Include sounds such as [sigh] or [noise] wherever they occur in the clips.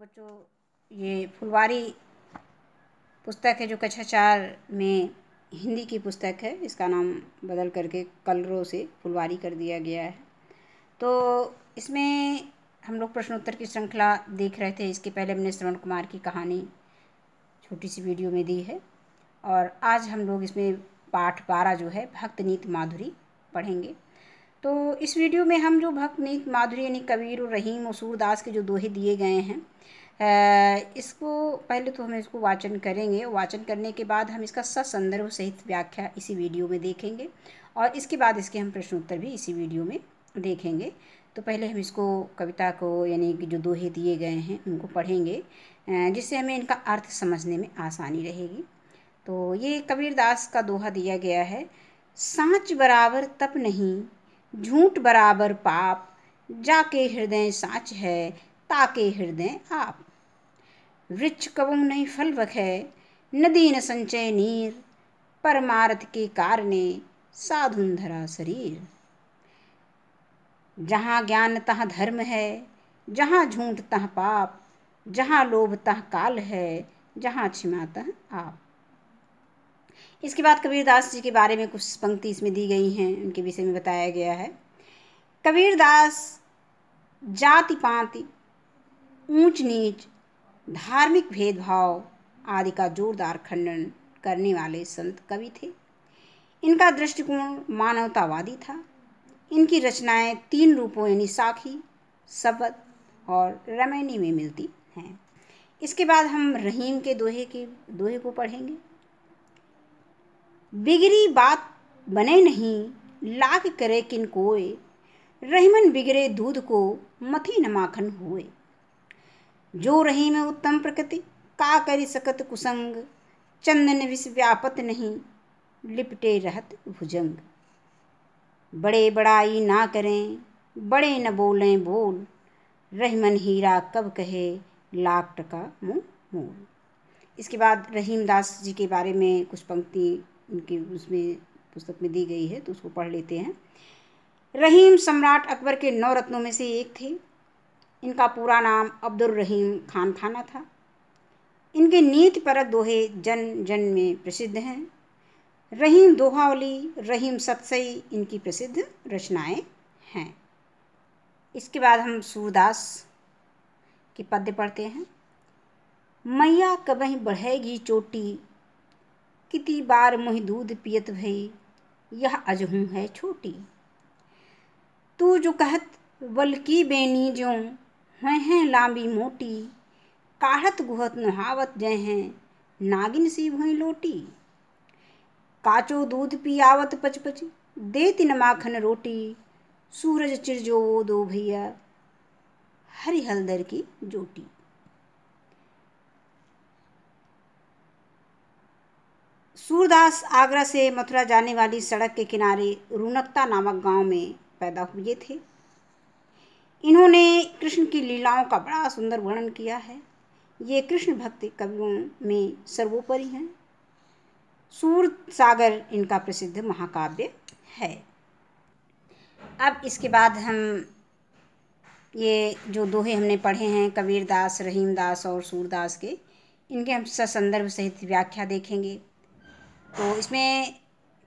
बच्चों ये फुलवारी पुस्तक है जो कक्षा चार में हिंदी की पुस्तक है इसका नाम बदल करके कलरों से फुलवारी कर दिया गया है तो इसमें हम लोग प्रश्नोत्तर की श्रृंखला देख रहे थे इसके पहले हमने श्रवण कुमार की कहानी छोटी सी वीडियो में दी है और आज हम लोग इसमें पाठ बारह जो है भक्त नीत माधुरी पढ़ेंगे तो इस वीडियो में हम जो भक्त नीक माधुरी यानी कबीर और रहीम और सूरदास के जो दोहे दिए गए हैं इसको पहले तो हम इसको वाचन करेंगे वाचन करने के बाद हम इसका स संदर्भ सहित व्याख्या इसी वीडियो में देखेंगे और इसके बाद इसके हम प्रश्नोत्तर भी इसी वीडियो में देखेंगे तो पहले हम इसको कविता को यानी कि जो दोहे दिए गए हैं उनको पढ़ेंगे जिससे हमें इनका अर्थ समझने में आसानी रहेगी तो ये कबीरदास का दोहा दिया गया है सांच बराबर तप नहीं झूठ बराबर पाप जाके हृदय साँच है ताके हृदय आप वृक्ष कबू नहीं फलवक है नदी न संचय नीर परमार्थ के कारणे साधुन धरा शरीर जहाँ ज्ञान तह धर्म है जहाँ झूठ तह पाप जहाँ लोभ तह काल है जहाँ क्षमा तह आप इसके बाद कबीरदास जी के बारे में कुछ पंक्ति इसमें दी गई हैं उनके विषय में बताया गया है कबीरदास जाति पाति ऊंच नीच धार्मिक भेदभाव आदि का जोरदार खंडन करने वाले संत कवि थे इनका दृष्टिकोण मानवतावादी था इनकी रचनाएं तीन रूपों यानी साखी शबद और रमैनी में मिलती हैं इसके बाद हम रहीम के दोहे के दोहे को पढ़ेंगे बिगरी बात बने नहीं लाख करे किन कोय रहमन बिगड़े दूध को मथी नमाखन हुए जो रही में उत्तम प्रकृति का करी सकत कुसंग चंदन विष व्यापत नहीं लिपटे रहत भुजंग बड़े बड़ाई ना करें बड़े न बोलें बोल रहमन हीरा कब कहे लाख टका मुँह मोल इसके बाद रहीम दास जी के बारे में कुछ पंक्ति उनके उसमें पुस्तक में दी गई है तो उसको पढ़ लेते हैं रहीम सम्राट अकबर के नौ रत्नों में से एक थे इनका पूरा नाम अब्दुल रहीम खान खाना था इनके नीति परक दोहे जन जन में प्रसिद्ध हैं रहीम दोहावली रहीम सतसई इनकी प्रसिद्ध रचनाएं हैं इसके बाद हम सूरदास के पद्य पढ़ते हैं मैया कबहीं बढ़ेगी चोटी कितनी बार मुहि दूध पियत भई यह अजहू है छोटी तू जो कहत बल्की बेनी जो हैं हैं लांबी मोटी काढ़त गुहत नुहावत जय हैं नागिन सी भुई लोटी काचो दूध पियावत पचपच दे तिन माखन रोटी सूरज चिरजो दो भैया हरी हलदर की जोटी सूरदास आगरा से मथुरा जाने वाली सड़क के किनारे रूनकता नामक गांव में पैदा हुए थे इन्होंने कृष्ण की लीलाओं का बड़ा सुंदर वर्णन किया है ये कृष्ण भक्त कवियों में सर्वोपरि हैं सूर सागर इनका प्रसिद्ध महाकाव्य है अब इसके बाद हम ये जो दोहे हमने पढ़े हैं कबीरदास रहीमदास और सूरदास के इनके हम ससंदर्भ सहित व्याख्या देखेंगे तो इसमें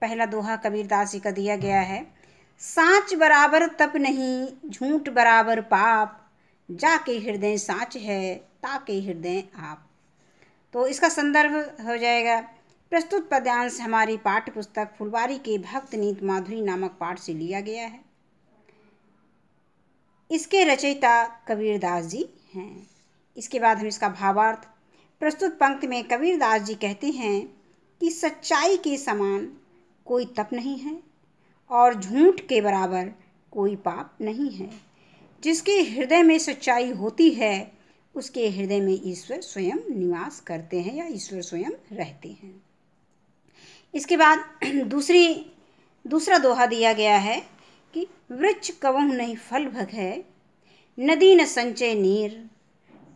पहला दोहा कबीरदास जी का दिया गया है साँच बराबर तप नहीं झूठ बराबर पाप जाके हृदय साँच है ताके हृदय आप तो इसका संदर्भ हो जाएगा प्रस्तुत पद्यांश हमारी पाठ्य पुस्तक फुलवारी के भक्त नीत माधुरी नामक पाठ से लिया गया है इसके रचयिता कबीरदास जी हैं इसके बाद हम इसका भावार्थ प्रस्तुत पंक्ति में कबीरदास जी कहते हैं कि सच्चाई के समान कोई तप नहीं है और झूठ के बराबर कोई पाप नहीं है जिसके हृदय में सच्चाई होती है उसके हृदय में ईश्वर स्वयं निवास करते हैं या ईश्वर स्वयं रहते हैं इसके बाद [clears throat] दूसरी दूसरा दोहा दिया गया है कि वृक्ष कवह नहीं फल भग है नदी न संचय नीर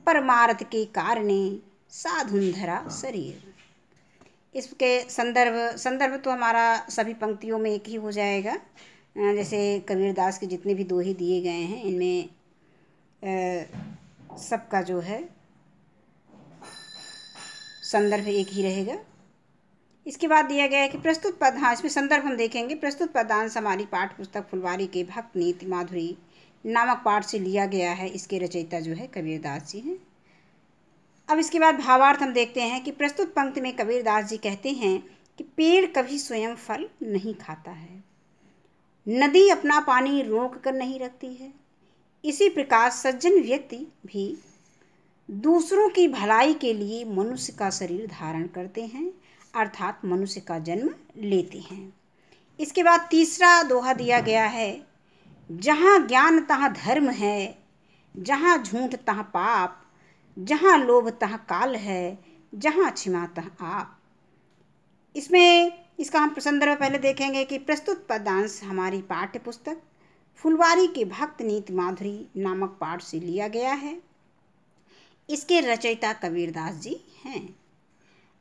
परमार्थ के कारण साधुंधरा शरीर इसके संदर्भ संदर्भ तो हमारा सभी पंक्तियों में एक ही हो जाएगा जैसे कबीरदास के जितने भी दोहे दिए गए हैं इनमें सबका जो है संदर्भ एक ही रहेगा इसके बाद दिया गया है कि प्रस्तुत पद हाँ इसमें संदर्भ हम देखेंगे प्रस्तुत पदांश हमारी पाठ पुस्तक फुलवारी के भक्त नीति माधुरी नामक पाठ से लिया गया है इसके रचयिता जो है कबीरदास जी हैं अब इसके बाद भावार्थ हम देखते हैं कि प्रस्तुत पंक्ति में कबीरदास जी कहते हैं कि पेड़ कभी स्वयं फल नहीं खाता है नदी अपना पानी रोक कर नहीं रखती है इसी प्रकार सज्जन व्यक्ति भी दूसरों की भलाई के लिए मनुष्य का शरीर धारण करते हैं अर्थात मनुष्य का जन्म लेते हैं इसके बाद तीसरा दोहा दिया गया है जहाँ ज्ञान तहाँ धर्म है जहाँ झूठ तहाँ पाप जहाँ लोभ तह काल है जहाँ क्षमा तह आप इसमें इसका हम संदर्भ पहले देखेंगे कि प्रस्तुत पदांश हमारी पाठ्य पुस्तक फुलवारी के भक्त नीत माधुरी नामक पाठ से लिया गया है इसके रचयिता कबीरदास जी हैं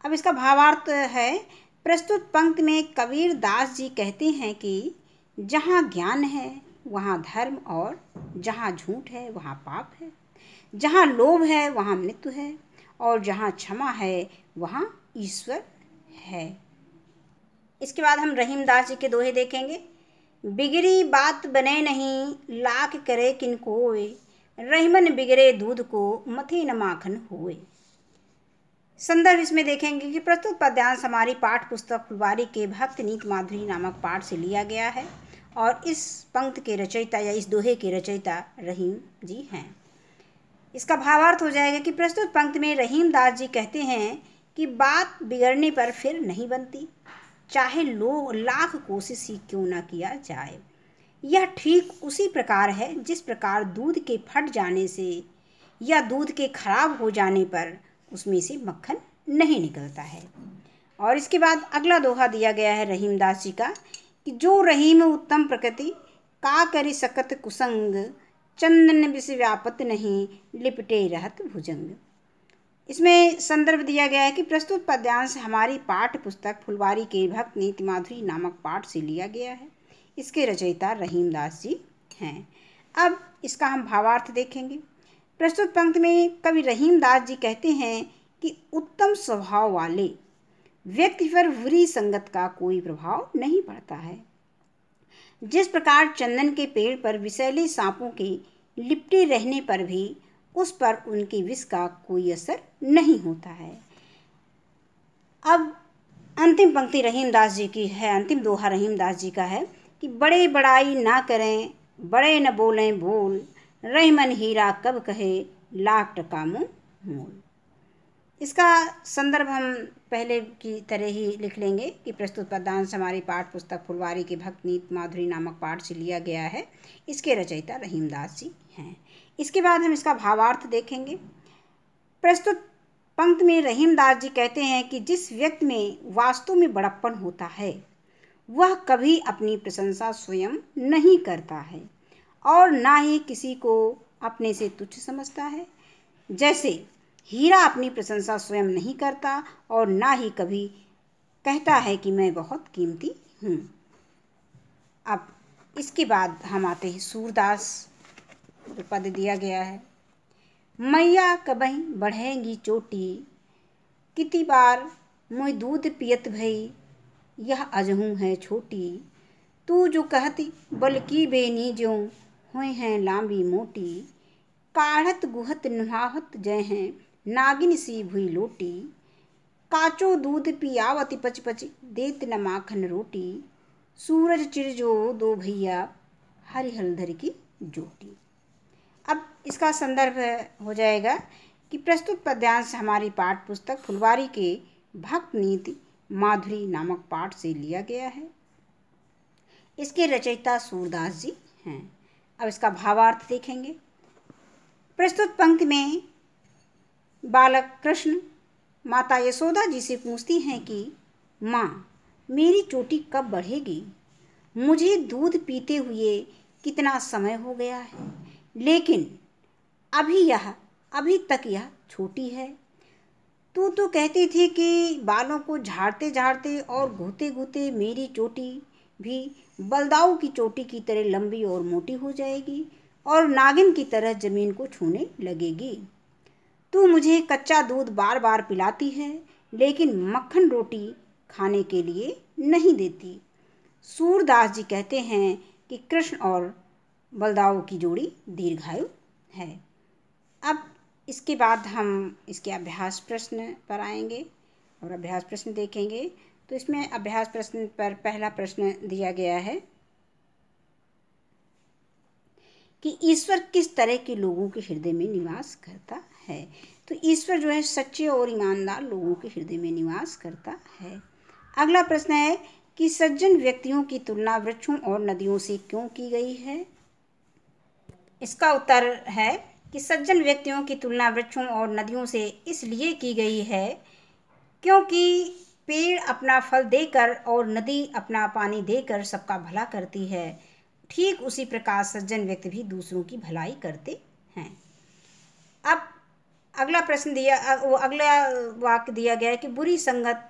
अब इसका भावार्थ है प्रस्तुत पंक्त में कबीरदास जी कहते हैं कि जहाँ ज्ञान है वहाँ धर्म और जहाँ झूठ है वहाँ पाप है जहाँ लोभ है वहाँ मृत्यु है और जहाँ क्षमा है वहाँ ईश्वर है इसके बाद हम रहीम दास जी के दोहे देखेंगे बिगड़ी बात बने नहीं लाख करे किन कोय रहीमन बिगड़े दूध को मथी न माखन हुए संदर्भ इसमें देखेंगे कि प्रस्तुत पद्यांश हमारी पाठ पुस्तक फुलवारी के भक्त नीत माधुरी नामक पाठ से लिया गया है और इस पंक्त के रचयिता या इस दोहे के रचयिता रहीम जी हैं इसका भावार्थ हो जाएगा कि प्रस्तुत पंक्ति में रहीम दास जी कहते हैं कि बात बिगड़ने पर फिर नहीं बनती चाहे लोग लाख कोशिश ही क्यों ना किया जाए यह ठीक उसी प्रकार है जिस प्रकार दूध के फट जाने से या दूध के खराब हो जाने पर उसमें से मक्खन नहीं निकलता है और इसके बाद अगला दोहा दिया गया है रहीमदास जी का कि जो रहीम उत्तम प्रकृति का करी सकत कुसंग चंदन विष व्यापत नहीं लिपटे रहत भुजंग इसमें संदर्भ दिया गया है कि प्रस्तुत पद्यांश हमारी पाठ पुस्तक फुलवारी के भक्त नीति माधुरी नामक पाठ से लिया गया है इसके रचयिता रहीमदास जी हैं अब इसका हम भावार्थ देखेंगे प्रस्तुत पंक्ति में कवि रहीमदास जी कहते हैं कि उत्तम स्वभाव वाले व्यक्ति पर बुरी संगत का कोई प्रभाव नहीं पड़ता है जिस प्रकार चंदन के पेड़ पर विषैले सांपों के लिपटे रहने पर भी उस पर उनकी विष का कोई असर नहीं होता है अब अंतिम पंक्ति रहीमदास जी की है अंतिम दोहा रहीमदास जी का है कि बड़े बड़ाई ना करें बड़े न बोलें बोल रहमन हीरा कब कहे लाख टका मोल इसका संदर्भ हम पहले की तरह ही लिख लेंगे कि प्रस्तुत पदांश हमारी पाठ पुस्तक फुलवारी के भक्तनीत माधुरी नामक पाठ से लिया गया है इसके रचयिता रहीमदास जी हैं इसके बाद हम इसका भावार्थ देखेंगे प्रस्तुत पंक्त में रहीमदास जी कहते हैं कि जिस व्यक्ति में वास्तु में बड़प्पन होता है वह कभी अपनी प्रशंसा स्वयं नहीं करता है और ना ही किसी को अपने से तुच्छ समझता है जैसे हीरा अपनी प्रशंसा स्वयं नहीं करता और ना ही कभी कहता है कि मैं बहुत कीमती हूँ अब इसके बाद हम आते हैं सूरदास तो पद दिया गया है मैया कबहीं बढ़ेंगी चोटी किति बार मुई दूध पियत भई यह अजहू है छोटी तू जो कहती बल्कि बेनी जो हुए हैं लांबी मोटी काढ़त गुहत नुहावत जय हैं नागिन सी भुई लोटी काचो दूध पियावती पच पच देत न माखन रोटी सूरज चिरजो दो भैया हरी हलधर की जोटी अब इसका संदर्भ हो जाएगा कि प्रस्तुत पद्यांश हमारी पाठ पुस्तक फुलवारी के भक्त नीति माधुरी नामक पाठ से लिया गया है इसके रचयिता सूरदास जी हैं अब इसका भावार्थ देखेंगे प्रस्तुत पंक्ति में बालक कृष्ण माता यशोदा जी से पूछती हैं कि माँ मेरी चोटी कब बढ़ेगी मुझे दूध पीते हुए कितना समय हो गया है लेकिन अभी यह अभी तक यह छोटी है तू तो कहती थी कि बालों को झाड़ते झाड़ते और घूते घूते मेरी चोटी भी बलदाऊ की चोटी की तरह लंबी और मोटी हो जाएगी और नागिन की तरह ज़मीन को छूने लगेगी तू मुझे कच्चा दूध बार बार पिलाती है लेकिन मक्खन रोटी खाने के लिए नहीं देती सूरदास जी कहते हैं कि कृष्ण और बलदाव की जोड़ी दीर्घायु है अब इसके बाद हम इसके अभ्यास प्रश्न पर आएंगे और अभ्यास प्रश्न देखेंगे तो इसमें अभ्यास प्रश्न पर पहला प्रश्न दिया गया है कि ईश्वर किस तरह के लोगों के हृदय में निवास करता है तो ईश्वर जो है सच्चे और ईमानदार लोगों के हृदय में निवास करता है अगला प्रश्न है कि सज्जन व्यक्तियों की तुलना वृक्षों और नदियों से क्यों की गई है इसका उत्तर है कि सज्जन व्यक्तियों की तुलना वृक्षों और नदियों से इसलिए की गई है क्योंकि पेड़ अपना फल देकर और नदी अपना पानी देकर सबका भला करती है ठीक उसी प्रकार सज्जन व्यक्ति भी दूसरों की भलाई करते हैं अब अगला प्रश्न दिया अगला वाक्य दिया गया है कि बुरी संगत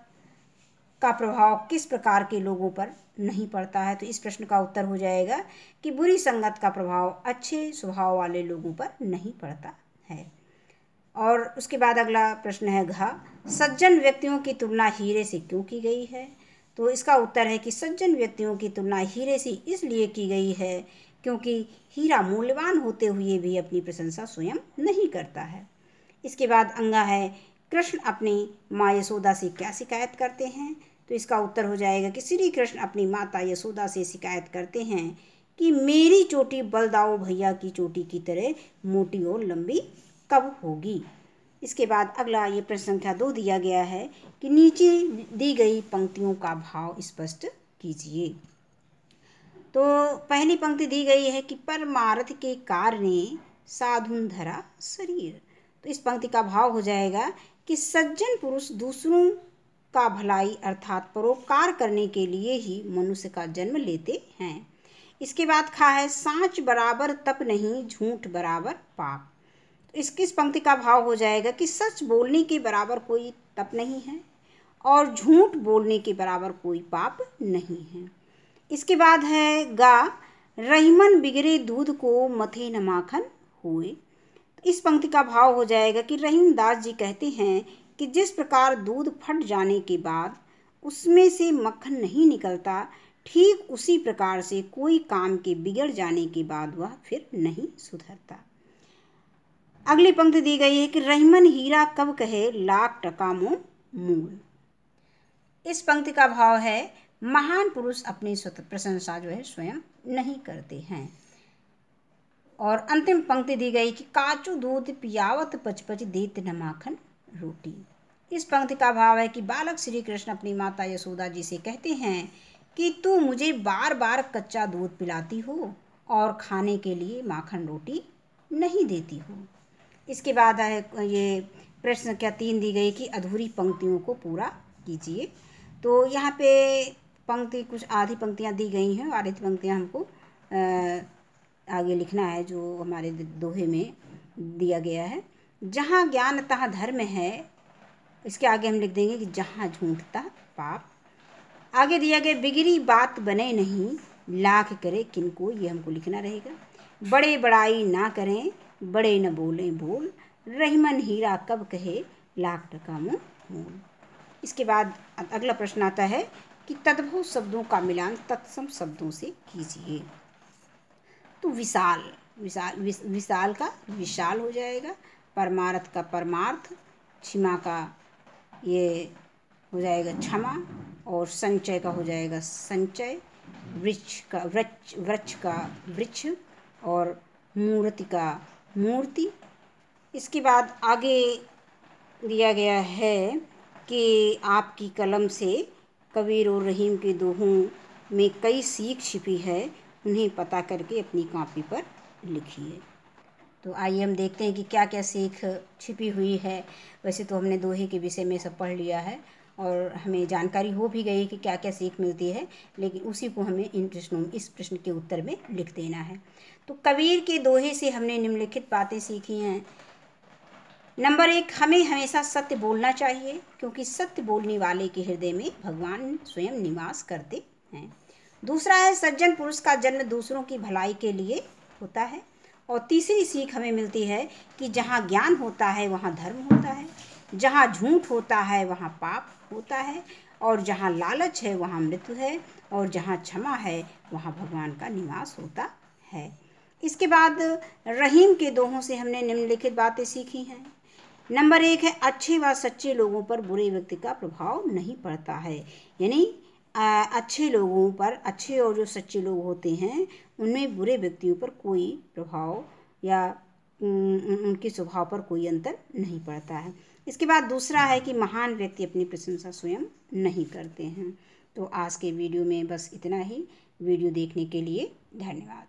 का प्रभाव किस प्रकार के लोगों पर नहीं पड़ता है तो इस प्रश्न का उत्तर हो जाएगा कि बुरी संगत का प्रभाव अच्छे स्वभाव वाले लोगों पर नहीं पड़ता है और उसके बाद अगला प्रश्न है घा सज्जन व्यक्तियों की तुलना हीरे से क्यों की गई है तो इसका उत्तर है कि सज्जन व्यक्तियों की तुलना हीरे से इसलिए की गई है क्योंकि हीरा मूल्यवान होते हुए भी अपनी प्रशंसा स्वयं नहीं करता है इसके बाद अंगा है कृष्ण अपनी माँ यशोदा से क्या शिकायत करते हैं तो इसका उत्तर हो जाएगा कि श्री कृष्ण अपनी माता यशोदा से शिकायत करते हैं कि मेरी चोटी बलदाओ भैया की चोटी की तरह मोटी और लंबी कब होगी इसके बाद अगला ये प्रश्न संख्या दो दिया गया है कि नीचे दी गई पंक्तियों का भाव स्पष्ट कीजिए तो पहली पंक्ति दी गई है कि परमारथ के कारण साधुन धरा शरीर तो इस पंक्ति का भाव हो जाएगा कि सज्जन पुरुष दूसरों का भलाई अर्थात परोपकार करने के लिए ही मनुष्य का जन्म लेते हैं इसके बाद खा है सांच बराबर तप नहीं झूठ बराबर पाप तो इसके इस पंक्ति का भाव हो जाएगा कि सच बोलने के बराबर कोई तप नहीं है और झूठ बोलने के बराबर कोई पाप नहीं है इसके बाद है गा रहीमन बिगड़े दूध को मथे नमाखन हुए इस पंक्ति का भाव हो जाएगा कि रहीम दास जी कहते हैं कि जिस प्रकार दूध फट जाने के बाद उसमें से मक्खन नहीं निकलता ठीक उसी प्रकार से कोई काम के बिगड़ जाने के बाद वह फिर नहीं सुधरता अगली पंक्ति दी गई है कि रहीमन हीरा कब कहे लाख टका मो मूल इस पंक्ति का भाव है महान पुरुष अपनी प्रशंसा जो है स्वयं नहीं करते हैं और अंतिम पंक्ति दी गई कि काचू दूध पियावत पचपच देत न माखन रोटी इस पंक्ति का भाव है कि बालक श्री कृष्ण अपनी माता यशोदा जी से कहते हैं कि तू मुझे बार बार कच्चा दूध पिलाती हो और खाने के लिए माखन रोटी नहीं देती हो इसके बाद है ये प्रश्न क्या तीन दी गई कि अधूरी पंक्तियों को पूरा कीजिए तो यहाँ पे पंक्ति कुछ आधी पंक्तियाँ दी गई हैं आधी पंक्तियाँ हमको आ, आगे लिखना है जो हमारे दोहे में दिया गया है जहाँ ज्ञान तहाँ धर्म है इसके आगे हम लिख देंगे कि जहाँ झूठता पाप आगे दिया गया बिगड़ी बात बने नहीं लाख करे किनको ये हमको लिखना रहेगा बड़े बड़ाई ना करें बड़े न बोलें बोल रहीमन हीरा कब कहे लाख टका मुँह मोल इसके बाद अगला प्रश्न आता है कि तद्भव शब्दों का मिलान तत्सम शब्दों से कीजिए तो विशाल विशाल विशाल का विशाल हो जाएगा परमार्थ का परमार्थ क्षमा का ये हो जाएगा क्षमा और संचय का हो जाएगा संचय वृक्ष का वृक्ष वृक्ष का वृक्ष और मूर्ति का मूर्ति इसके बाद आगे दिया गया है कि आपकी कलम से कबीर और रहीम के दोहों में कई सीख छिपी है उन्हें पता करके अपनी कॉपी पर लिखिए तो आइए हम देखते हैं कि क्या क्या सीख छिपी हुई है वैसे तो हमने दोहे के विषय में सब पढ़ लिया है और हमें जानकारी हो भी गई कि क्या क्या सीख मिलती है लेकिन उसी को हमें इन प्रश्नों इस प्रश्न के उत्तर में लिख देना है तो कबीर के दोहे से हमने निम्नलिखित बातें सीखी हैं नंबर एक हमें हमेशा सत्य बोलना चाहिए क्योंकि सत्य बोलने वाले के हृदय में भगवान स्वयं निवास करते हैं दूसरा है सज्जन पुरुष का जन्म दूसरों की भलाई के लिए होता है और तीसरी सीख हमें मिलती है कि जहाँ ज्ञान होता है वहाँ धर्म होता है जहाँ झूठ होता है वहाँ पाप होता है और जहाँ लालच है वहाँ मृत्यु है और जहाँ क्षमा है वहाँ भगवान का निवास होता है इसके बाद रहीम के दोहों से हमने निम्नलिखित बातें सीखी हैं नंबर एक है अच्छे व सच्चे लोगों पर बुरे व्यक्ति का प्रभाव नहीं पड़ता है यानी अच्छे लोगों पर अच्छे और जो सच्चे लोग होते हैं उनमें बुरे व्यक्तियों पर कोई प्रभाव या उनके स्वभाव पर कोई अंतर नहीं पड़ता है इसके बाद दूसरा है कि महान व्यक्ति अपनी प्रशंसा स्वयं नहीं करते हैं तो आज के वीडियो में बस इतना ही वीडियो देखने के लिए धन्यवाद